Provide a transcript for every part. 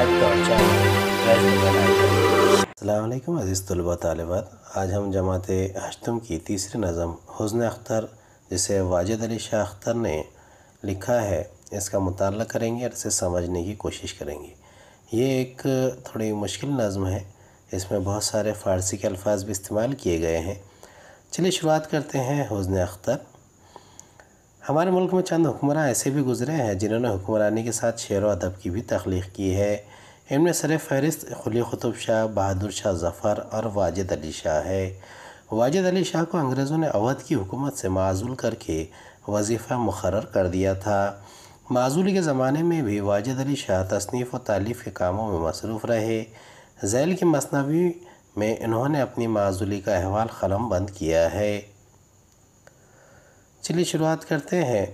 अल्लाम अज़ीज़ तलबा तलबात आज हम जमात अशतम की तीसरी नज़म हुसन अख्तर जिसे वाजिद अली शाह अख्तर ने लिखा है इसका मुताल करेंगे और इसे समझने की कोशिश करेंगे ये एक थोड़ी मुश्किल नज़म है इसमें बहुत सारे फ़ारसी के अल्फाज भी इस्तेमाल किए गए हैं चलिए शुरुआत करते हैं हुसन अख्तर हमारे मुल्क में चंद हुक्मरान ऐसे भी गुजरे हैं जिन्होंने हुक्मरानी के साथ शेर व अदब की भी तख्लीक की है इनमें सर फहरिस्त खुली क़ुतुब शाह बहादुर शाह जफ़र और वाजिद अली शाह है वाजिद अली शाह को अंग्रेज़ों ने अवध की हुकूमत से माजूल करके वजीफ़ा मुकर कर दिया था माजूली के ज़माने में भी वाजिद अली शाह तसनीफ़ व तालीफ़ के कामों में मसरूफ़ रहे जैल की मसनवी में इन्होंने अपनी माजूली का अहवाल ख़लम बंद किया है चलिए शुरुआत करते हैं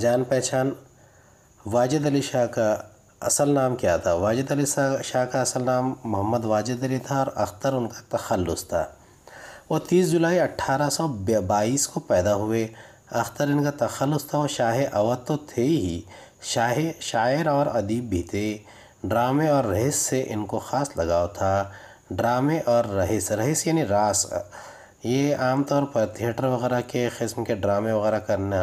जान पहचान वाजिद अली शाह का असल नाम क्या था वाजिद अली शाह का असल नाम मोहम्मद वाजिद अली था और अख्तर उनका तखलस था वो 30 जुलाई अट्ठारह को पैदा हुए अख्तर इनका तखलस था और शाह अवध तो थे ही शाह शायर और अदीब भी थे ड्रामे और रहस्य से इनको ख़ास लगाव था ड्रामे और रहस्य रहस्य यानी रास ये आमतौर पर थिएटर वगैरह के क़िस्म के ड्रामे वगैरह करना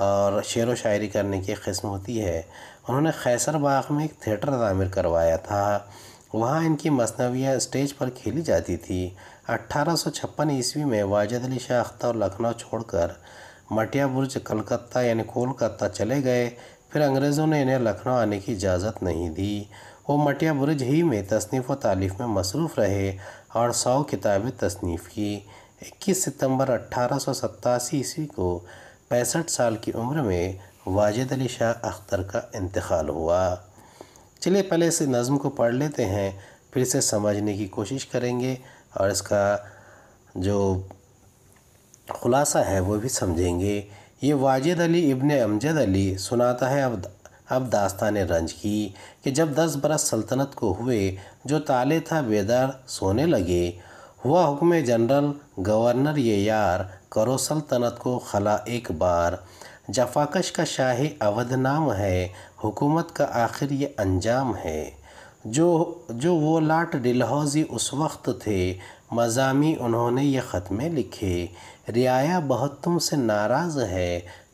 और शेर व शायरी करने की क़िस्म होती है उन्होंने खैसर बाग में एक थिएटर तामीर करवाया था वहाँ इनकी मसनवियाँ स्टेज पर खेली जाती थी अट्ठारह ईस्वी में वाजद अली शाह अख्तर लखनऊ छोड़कर मटिया बुर्ज कलकत्ता यानी कोलकाता चले गए फिर अंग्रेज़ों ने इन्हें लखनऊ आने की इजाज़त नहीं दी वो मटिया बुर्ज ही में तसनीफ़ व तालीफ़ में मसरूफ़ रहे और सौ किताबें तसनीफ़ की 21 सितंबर अट्ठारह ईस्वी को पैंसठ साल की उम्र में वाजिद अली शाह अख्तर का इंतकाल हुआ चलिए पहले इस नज़म को पढ़ लेते हैं फिर से समझने की कोशिश करेंगे और इसका जो खुलासा है वो भी समझेंगे ये वाजिद अली इब्न अमजद अली सुनाता है अब अब दास्तान रंज की कि जब दस बरस सल्तनत को हुए जो ताले था बेदार सोने लगे हुआ हुक्म जनरल गवर्नर ये यार करो सल्तनत को खला एक बार जफाकश का शाह अवध नाम है हुकूमत का आखिर ये अंजाम है जो जो वो लाट डिलहौजी उस वक्त थे मजामी उन्होंने ये ख़त में लिखे रियाया बहुत तुम से नाराज़ है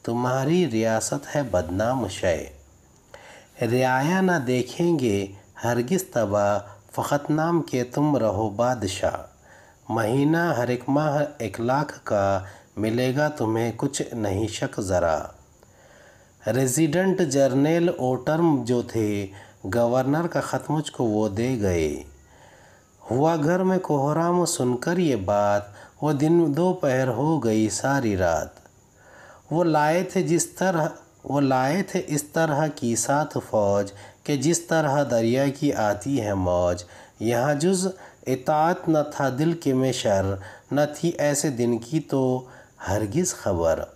तुम्हारी रियासत है बदनाम शय रियाया ना देखेंगे हरगिज़ तबा फ़खत नाम के तुम रहो बादशाह महीना हर एक माह एक लाख का मिलेगा तुम्हें कुछ नहीं शक ज़रा रेजिडेंट जर्नेल ओ टर्म जो थे गवर्नर का ख़त मुझको वो दे गए हुआ घर में कोहराम सुनकर ये बात वो दिन दोपहर हो गई सारी रात वो लाए थे जिस तरह वो लाए थे इस तरह की साथ फौज के जिस तरह दरिया की आती है मौज यहाँ जुज़ इतात न था दिल के में शर न थी ऐसे दिन की तो हरगिज़ खबर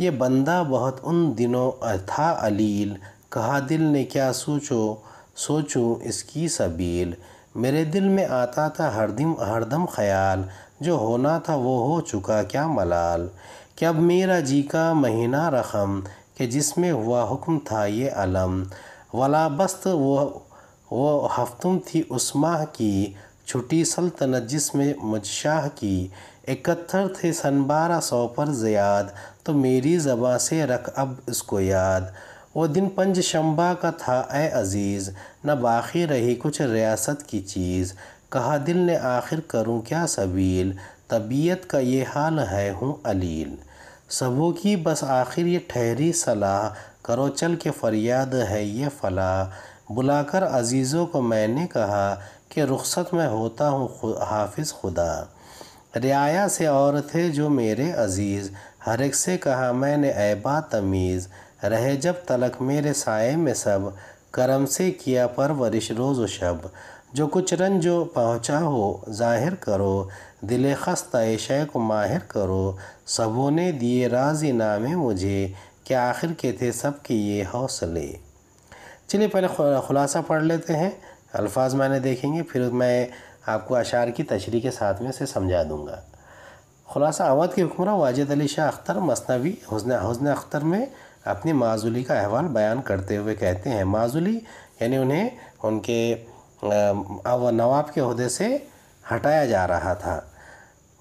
ये बंदा बहुत उन दिनों था अलील कहा दिल ने क्या सोचो सोचूं इसकी सबील मेरे दिल में आता था हरदम हरदम ख्याल जो होना था वो हो चुका क्या मलाल कि अब मेरा जी का महीना रकम कि जिसमें हुआ हुक्म था ये अलम वला बस्त वो वो हफ्तुम थी उस माह की छुटी सल्तनत जिसमें मुझशाह की इकहत्तर थे सन बारह सौ पर ज़्याद तो मेरी जबाँ से रख अब इसको याद वो दिन पंज शंबा का था ए अज़ीज़ न बाकी रही कुछ रियासत की चीज़ कहा दिल ने आखिर करूँ क्या सबील तबीयत का ये हाल है हूँ अलील सबों की बस आखिर ये ठहरी सलाह करो चल के फरियाद है ये फला बुलाकर अज़ीज़ों को मैंने कहा कि रुखसत में होता हूँ खु, हाफिज़ खुदा रियाया से और थे जो मेरे अज़ीज़ हर एक से कहा मैंने ऐबा तमीज़ रहे जब तलक मेरे साय में सब करम से किया परवरिश रोज़ शब जो कुछ रन जो पहुँचा हो जाहिर करो दिल खस्ता शय को माहिर करो सबों ने दिए राजी नामे मुझे क्या आखिर के थे सब के ये हौसले चलिए पहले खुलासा पढ़ लेते हैं अल्फाज मैंने देखेंगे फिर मैं आपको अशार की तशरी के साथ में इसे समझा दूँगा खुलासा अवध के हुक्मरान वाजिद अली शाह अख्तर मसनवी हसन हसन अख्तर में अपनी माजुली का अहवाल बयान करते हुए कहते हैं माजुली यानी उन्हें उनके नवाब के अहदे से हटाया जा रहा था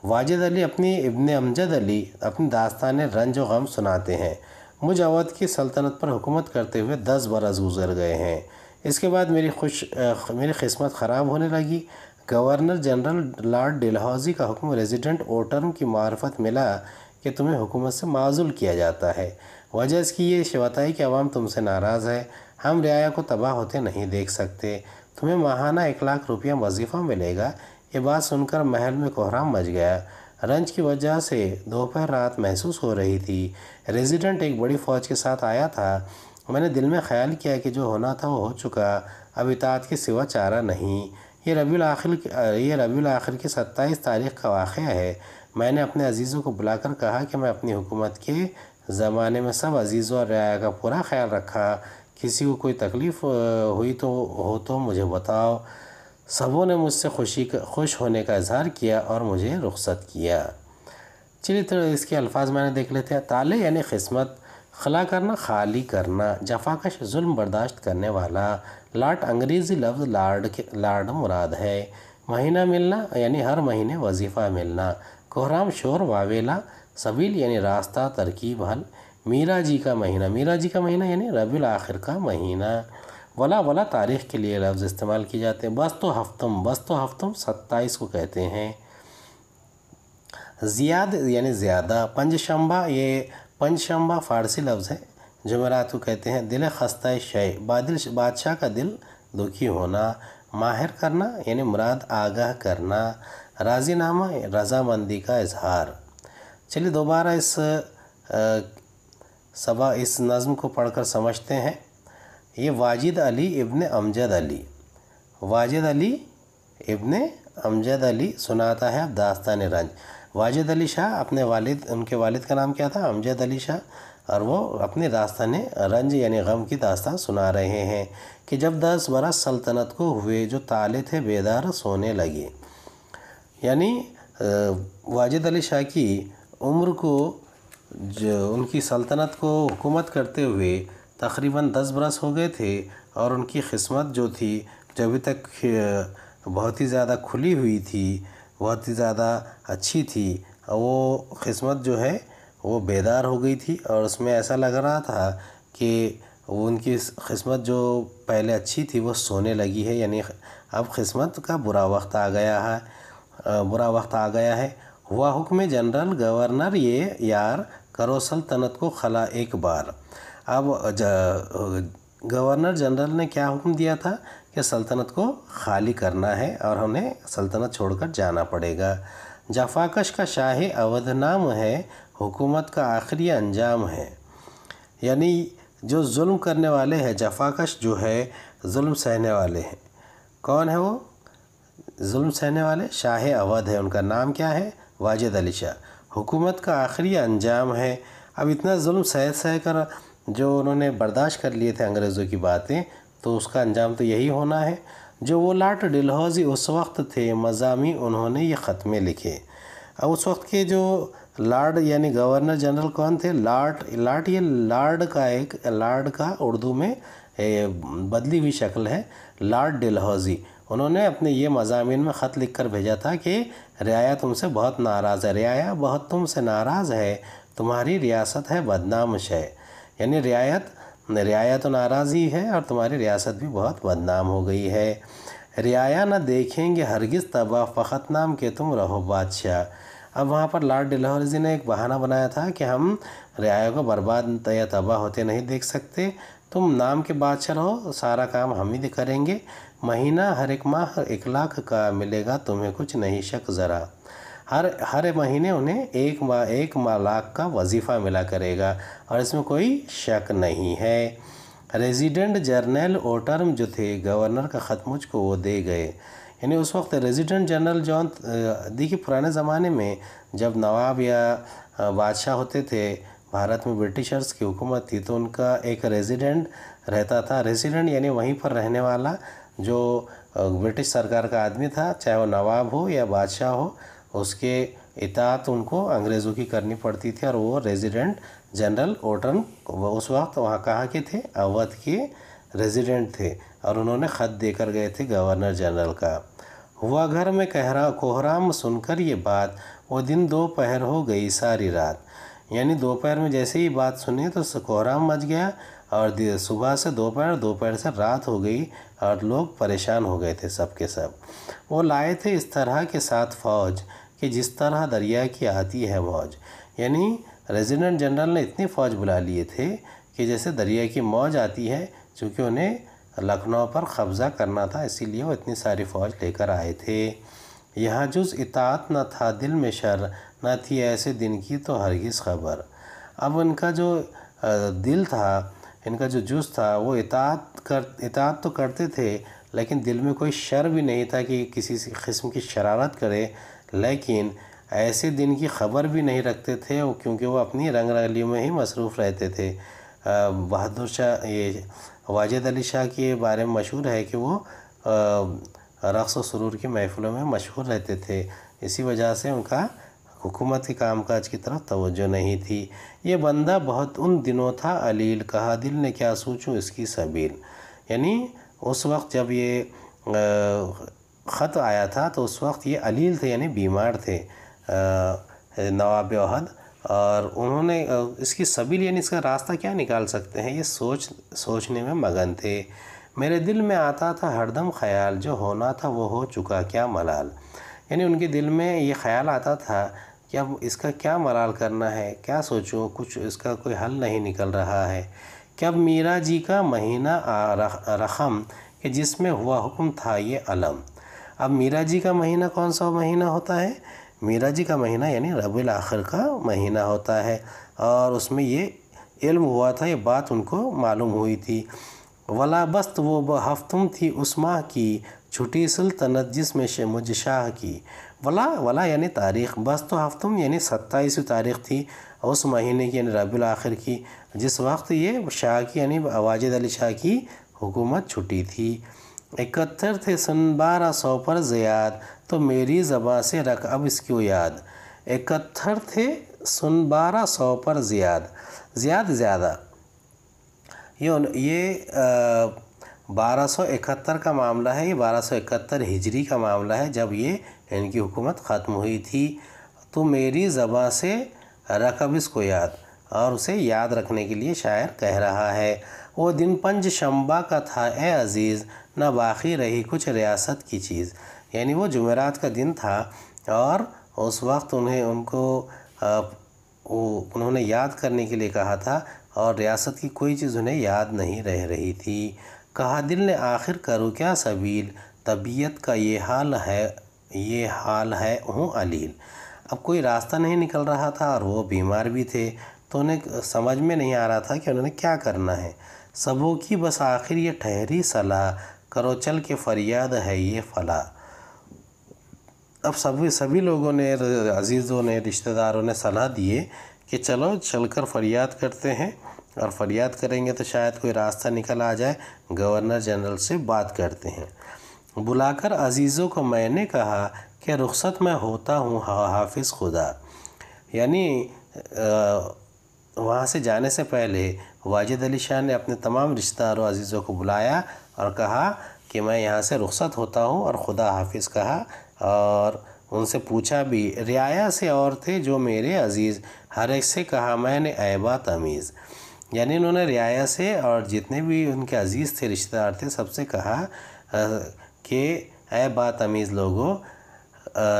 वाजिद अली अपनी इब्न अमजद अली अपनी दास्तान रंज गम सुनाते हैं मुझ अवध की सल्तनत पर हुकूमत करते हुए दस बरस गुजर गए हैं इसके बाद मेरी खुश मेरी किस्मत ख़राब होने लगी गवर्नर जनरल लॉर्ड डेलहौजी का हुक्म रेजिडेंट ओटर्म की मार्फत मिला कि तुम्हें हुकूमत से माजुल किया जाता है वजह इसकी ये शवताई कि आवाम तुमसे नाराज़ है हम रियाया को तबाह होते नहीं देख सकते तुम्हें माहाना एक लाख रुपया वजीफ़ा मिलेगा ये बात सुनकर महल में कोहराम मच गया रंज की वजह से दोपहर रात महसूस हो रही थी रेजिडेंट एक बड़ी फ़ौज के साथ आया था मैंने दिल में ख्याल किया कि जो होना था वो हो चुका अब इतात के सिवा चारा नहीं ये रबी आखिर ये रबी आखिर की सत्ताईस तारीख का वाक़ है मैंने अपने अजीज़ों को बुलाकर कहा कि मैं अपनी हुकूमत के ज़माने में सब अजीज़ों और रया का पूरा ख्याल रखा किसी को कोई तकलीफ़ हुई तो हो तो मुझे बताओ सबों ने मुझसे खुशी खुश होने का इजहार किया और मुझे रुखसत किया चलिए तो इसके अल्फाज मैंने देख लेते हैं ताले यानी किस्मत खला करना खाली करना जफाकश जुल्म बर्दाश्त करने वाला लाट अंग्रेज़ी लफ्ज़ लाड के लाड मुराद है महीना मिलना यानी हर महीने वजीफ़ा मिलना कोहराम शोर वावेला सबील यानी रास्ता तरकीब हल मीरा जी का महीना मीरा जी का महीना यानी रबी आखिर का महीना वला वला तारीख़ के लिए लफ्ज़ इस्तेमाल किए जाते हैं बस तो हफ्तम बस तो हफ्तम सत्ताईस को कहते हैं ज़ियाद यानी ज़्यादा पंजशंबा ये पंचशंबा फ़ारसी लफ्ज़ है जमेरात को कहते हैं दिल खस्ता शय बादल बादशाह का दिल दुखी होना माहिर करना यानी मुराद आगाह करना राजीनामा रजामंदी का इजहार चलिए दोबारा इस सबा इस नज़म को पढ़कर समझते हैं ये वाजिद अली इब्ने अमजद अली वाजिद अली इब्ने अमजद अली सुनाता है अब दास्तान रंज वाजिद अली शाह अपने वालिद उनके वालिद का नाम क्या था अमजद अली शाह और वो अपनी दास्तान रंज यानी गम की दास्तान सुना रहे हैं कि जब दस बरस सल्तनत को हुए जो ताले थे बेदार सोने लगे यानी वाजिद अली शाह की उम्र को जो उनकी सल्तनत को हुकूमत करते हुए तकरीबन दस बरस हो गए थे और उनकी किस्मत जो थी जब तक बहुत ही ज़्यादा खुली हुई थी बहुत ही ज़्यादा अच्छी थी वो किस्मत जो है वो बेदार हो गई थी और उसमें ऐसा लग रहा था कि उनकी किस्मत जो पहले अच्छी थी वो सोने लगी है यानी अब किस्मत का बुरा वक्त आ गया है बुरा वक्त आ गया है हुआ हुक्म जनरल गवर्नर ये यार करो सल्तनत को खला एक बार अब गवर्नर जनरल ने क्या हुक्म दिया था कि सल्तनत को खाली करना है और हमें सल्तनत छोड़कर जाना पड़ेगा जफाकश का शाह अवध नाम है हुकूमत का आखिरी अंजाम है यानी जो जुल्म करने वाले हैं जफाकश जो है जुल्म सहने वाले हैं कौन है वो जुल्म सहने वाले शाह अवध है उनका नाम क्या है वाजिद अली शाह हुकूमत का आखिरी अंजाम है अब इतना जुल्म सह सह कर जो उन्होंने बर्दाश्त कर लिए थे अंग्रेज़ों की बातें तो उसका अंजाम तो यही होना है जो वो लाट डिलहौजी उस वक्त थे मजामी उन्होंने ये ख़त में लिखे अब उस वक्त के जो लार्ड यानी गवर्नर जनरल कौन थे लार्ड लार्ड ये लार्ड का एक लार्ड का उर्दू में बदली हुई शक्ल है लार्ड डिलहौजी उन्होंने अपने ये मजामी में ख़त लिख कर भेजा था कि रियाया तुमसे बहुत नाराज़ है रियाया बहुत तुमसे नाराज़ है तुम्हारी रियासत है बदनाम है यानी रियायत रियाया तो नाराज़ी है और तुम्हारी रियासत भी बहुत बदनाम हो गई है रियाया न देखेंगे हरगिज़ तबा फ़खत नाम के तुम रहो बादशाह अब वहाँ पर लॉर्ड डिलहौरी जी ने एक बहाना बनाया था कि हम रियाया को बर्बाद या तबाह होते नहीं देख सकते तुम नाम के बादशाह रहो सारा काम हम ही करेंगे महीना हर एक माह एक लाख का मिलेगा तुम्हें कुछ नहीं शक ज़रा हर हर महीने उन्हें एक मा एक लाख का वजीफ़ा मिला करेगा और इसमें कोई शक नहीं है रेजिडेंट जर्नल ओटर्म जो थे गवर्नर का ख़त मुझको वो दे गए यानी उस वक्त रेजिडेंट जनरल जॉन देखिए पुराने ज़माने में जब नवाब या बादशाह होते थे भारत में ब्रिटिशर्स की हुकूमत थी तो उनका एक रेजिडेंट रहता था रेजिडेंट यानी वहीं पर रहने वाला जो ब्रिटिश सरकार का आदमी था चाहे वो नवाब हो या बादशाह हो उसके इतात उनको अंग्रेज़ों की करनी पड़ती थी और वो रेजिडेंट जनरल ओटन उस वक्त वहाँ कहाँ के थे अवध के रेजिडेंट थे और उन्होंने ख़त देकर गए थे गवर्नर जनरल का हुआ घर में कहरा कोहराम सुनकर ये बात वो दिन दोपहर हो गई सारी रात यानी दोपहर में जैसे ही बात सुनी तो कोहराम मच गया और सुबह से दोपहर दोपहर से रात हो गई और लोग परेशान हो गए थे सब के सब वो लाए थे इस तरह के साथ फौज कि जिस तरह दरिया की आती है फौज यानी रेजिडेंट जनरल ने इतनी फौज बुला लिए थे कि जैसे दरिया की मौज आती है चूँकि उन्हें लखनऊ पर कब्ज़ा करना था इसीलिए वो इतनी सारी फ़ौज लेकर आए थे यहाँ जुज इतात न था दिल में शर न थी ऐसे दिन की तो हरगिज़ खबर अब उनका जो दिल था इनका जो जूस था वो इतात कर इतात तो करते थे लेकिन दिल में कोई शर भी नहीं था कि किसी किस्म की शरारत करे लेकिन ऐसे दिन की खबर भी नहीं रखते थे क्योंकि वो अपनी रंग रंगलियों में ही मसरूफ़ रहते थे बहादुर शाह ये वाजिद अली शाह के बारे में मशहूर है कि वो रक़्स व सुरूर की महफ़िलों में मशहूर रहते थे इसी वजह से उनका हुकूमत के कामकाज की तरफ तवज्जो नहीं थी ये बंदा बहुत उन दिनों था अलील कहा दिल ने क्या सोचूं इसकी सबील यानी उस वक्त जब ये ख़त आया था तो उस वक्त ये अलील थे यानी बीमार थे नवाब अहद और उन्होंने इसकी सबील यानी इसका रास्ता क्या निकाल सकते हैं ये सोच सोचने में मगन थे मेरे दिल में आता था हरदम ख्याल जो होना था वो हो चुका क्या मलाल यानी उनके दिल में ये ख्याल आता था या इसका क्या मराल करना है क्या सोचो कुछ इसका कोई हल नहीं निकल रहा है क्या मीरा जी का महीना रखम कि जिसमें हुआ हुक्म था ये अलम अब मीरा जी का महीना कौन सा महीना होता है मीरा जी का महीना यानी रबी आखिर का महीना होता है और उसमें ये इल्म हुआ था ये बात उनको मालूम हुई थी वला बस्त वो बफ्तुम थी उस माह की छुट्टी सल्तनत जिसमें मुझ शाह की वला वला यानी तारीख बस तो हफ्तम यानी सत्ताईसवीं तारीख थी उस महीने की यानी रबी आखिर की जिस वक्त ये शाह की यानी वाजिद अली शाह की हुकूमत छुट्टी थी इकहत्तर थे सन बारह सौ पर ज़याद तो मेरी ज़बाँ से रख अब इसको याद इकहत्तर थे सन बारह सौ पर ज़्याद ज़्याद ज़्यादा ये ये बारह सौ इकहत्तर का मामला है ये बारह सौ इकहत्तर हिजरी का मामला है जब ये इनकी हुकूमत ख़त्म हुई थी तो मेरी ज़बा से रकब इसको याद और उसे याद रखने के लिए शायर कह रहा है वो दिन पंज शंबा का था ए अज़ीज़ ना बाकी रही कुछ रियासत की चीज़ यानी वो जुमेरात का दिन था और उस वक्त उन्हें उनको वो, उन्होंने याद करने के लिए कहा था और रियासत की कोई चीज़ उन्हें याद नहीं रह रही थी कहा दिल ने आखिर करो क्या सबील तबीयत का ये हाल है ये हाल है हूँ अलील अब कोई रास्ता नहीं निकल रहा था और वो बीमार भी थे तो उन्हें समझ में नहीं आ रहा था कि उन्होंने क्या करना है सबों की बस आखिर ये ठहरी सलाह करो चल के फरियाद है ये फला अब सभी सभी लोगों ने अजीज़ों ने रिश्तेदारों ने सलाह दिए कि चलो चलकर फरियाद करते हैं और फरियाद करेंगे तो शायद कोई रास्ता निकल आ जाए गवर्नर जनरल से बात करते हैं बुलाकर अजीज़ों को मैंने कहा कि रुख़त मैं होता हूँ हाफिज़ खुदा यानी वहाँ से जाने से पहले वाजिद अली शाह ने अपने तमाम रिश्तेदारों अजीज़ों को बुलाया और कहा कि मैं यहाँ से रुख़त होता हूँ और ख़ुदा हाफिज़ कहा और उनसे पूछा भी रियाया से और थे जो मेरे अज़ीज़ हर एक से कहा मैंने ऐबा तमीज़ यानी उन्होंने रियाया से और जितने भी उनके अज़ीज़ थे रिश्तेदार थे सबसे कहा कि बात अमीज़ लोगों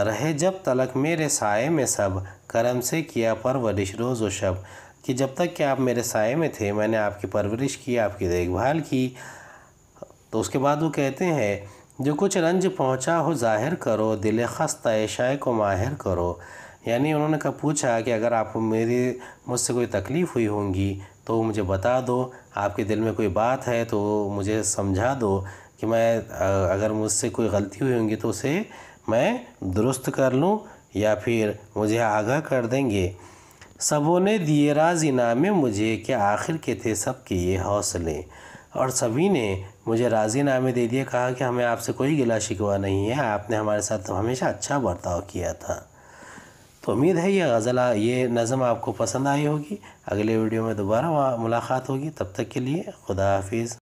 रहे जब तलक मेरे साय में सब करम से किया परवरिश रोज़ व शब कि जब तक कि आप मेरे साय में थे मैंने आपकी परवरिश की आपकी देखभाल की तो उसके बाद वो कहते हैं जो कुछ रंज पहुंचा हो जाहिर करो दिल ख़स्त ऐशाए को माहिर करो यानी उन्होंने कहा पूछा कि अगर आपको मेरी मुझसे कोई तकलीफ़ हुई होंगी तो मुझे बता दो आपके दिल में कोई बात है तो मुझे समझा दो कि मैं अगर मुझसे कोई गलती हुई होंगी तो उसे मैं दुरुस्त कर लूँ या फिर मुझे आगाह कर देंगे सबों ने दिए राज इनाम मुझे क्या आखिर के थे सब के ये हौसले और सभी ने मुझे राजी नामे दे दिए कहा कि हमें आपसे कोई गिला शिकवा नहीं है आपने हमारे साथ तो हमेशा अच्छा बर्ताव किया था तो उम्मीद है ये गज़ला ये नज़म आपको पसंद आई होगी अगले वीडियो में दोबारा मुलाकात होगी तब तक के लिए खुदा हाफिज़